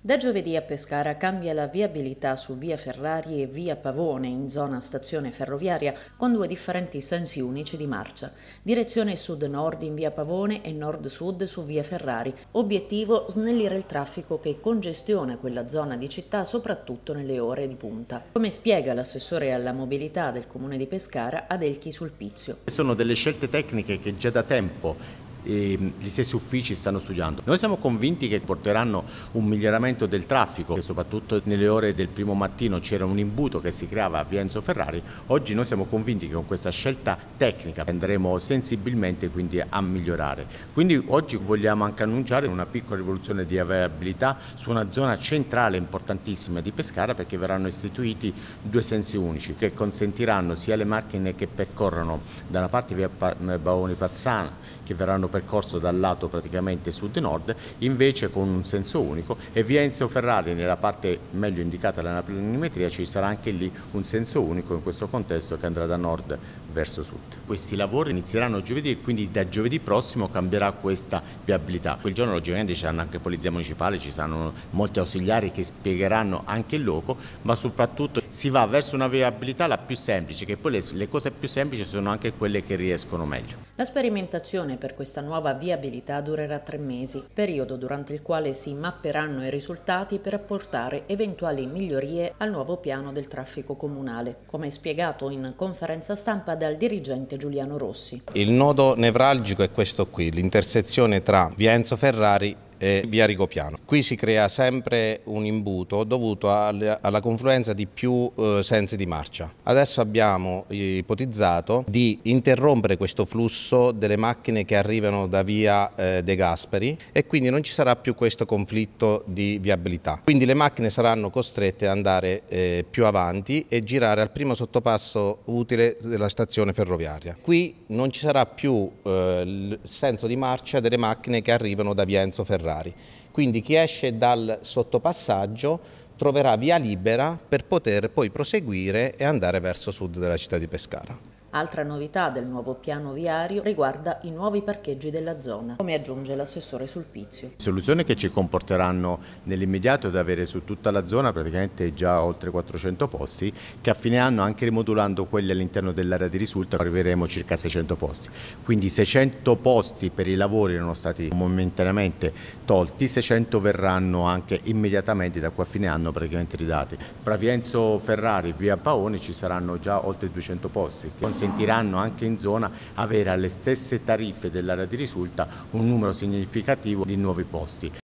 Da giovedì a Pescara cambia la viabilità su via Ferrari e via Pavone in zona stazione ferroviaria con due differenti sensi unici di marcia. Direzione sud-nord in via Pavone e nord-sud su via Ferrari. Obiettivo snellire il traffico che congestiona quella zona di città soprattutto nelle ore di punta. Come spiega l'assessore alla mobilità del comune di Pescara Adelchi Sulpizio. Sono delle scelte tecniche che già da tempo Mm, gli stessi uffici stanno studiando. Noi siamo convinti che porteranno un miglioramento del traffico, soprattutto nelle ore del primo mattino c'era un imbuto che si creava a via Enzo Ferrari, oggi noi siamo convinti che con questa scelta tecnica andremo sensibilmente quindi a migliorare. Quindi oggi vogliamo anche annunciare una piccola rivoluzione di viabilità su una zona centrale importantissima di Pescara perché verranno istituiti due sensi unici che consentiranno sia alle macchine che percorrono da una parte via eh, Baoni Passana che verranno hanno percorso dal lato praticamente sud-nord, invece con un senso unico e via Enzo Ferrari nella parte meglio indicata dalla planimetria ci sarà anche lì un senso unico in questo contesto che andrà da nord verso sud. Questi lavori inizieranno giovedì e quindi da giovedì prossimo cambierà questa viabilità. Quel giorno logicamente ci saranno anche polizia municipale, ci saranno molti ausiliari che spiegheranno anche il loco, ma soprattutto si va verso una viabilità la più semplice, che poi le, le cose più semplici sono anche quelle che riescono meglio. La sperimentazione per questa nuova viabilità durerà tre mesi, periodo durante il quale si mapperanno i risultati per apportare eventuali migliorie al nuovo piano del traffico comunale, come spiegato in conferenza stampa dal dirigente Giuliano Rossi. Il nodo nevralgico è questo qui, l'intersezione tra via Enzo Ferrari e via Rigopiano. Qui si crea sempre un imbuto dovuto alla confluenza di più eh, sensi di marcia. Adesso abbiamo ipotizzato di interrompere questo flusso delle macchine che arrivano da via eh, De Gasperi e quindi non ci sarà più questo conflitto di viabilità. Quindi le macchine saranno costrette ad andare eh, più avanti e girare al primo sottopasso utile della stazione ferroviaria. Qui non ci sarà più il senso di marcia delle macchine che arrivano da via Enzo Ferrari Ferrari. Quindi chi esce dal sottopassaggio troverà via libera per poter poi proseguire e andare verso sud della città di Pescara. Altra novità del nuovo piano viario riguarda i nuovi parcheggi della zona, come aggiunge l'assessore Sulpizio. Soluzioni che ci comporteranno nell'immediato ad avere su tutta la zona praticamente già oltre 400 posti, che a fine anno, anche rimodulando quelli all'interno dell'area di risulta, arriveremo circa 600 posti. Quindi 600 posti per i lavori erano stati momentaneamente tolti, 600 verranno anche immediatamente da qua a fine anno praticamente ridati. Fra Vienzo Ferrari e via Paoni ci saranno già oltre 200 posti consentiranno anche in zona avere alle stesse tariffe dell'area di risulta un numero significativo di nuovi posti.